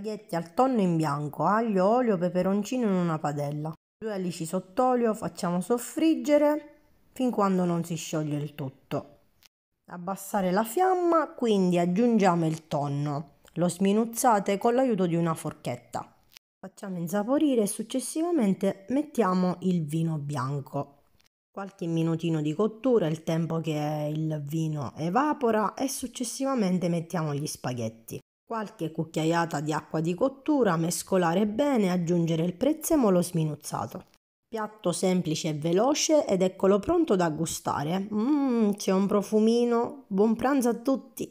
Spaghetti al tonno in bianco, aglio, olio, peperoncino in una padella. Due alici sott'olio, facciamo soffriggere fin quando non si scioglie il tutto. Abbassare la fiamma, quindi aggiungiamo il tonno. Lo sminuzzate con l'aiuto di una forchetta. Facciamo insaporire e successivamente mettiamo il vino bianco. Qualche minutino di cottura, il tempo che il vino evapora e successivamente mettiamo gli spaghetti qualche cucchiaiata di acqua di cottura, mescolare bene e aggiungere il prezzemolo sminuzzato. Piatto semplice e veloce ed eccolo pronto da gustare. Mmm, c'è un profumino. Buon pranzo a tutti!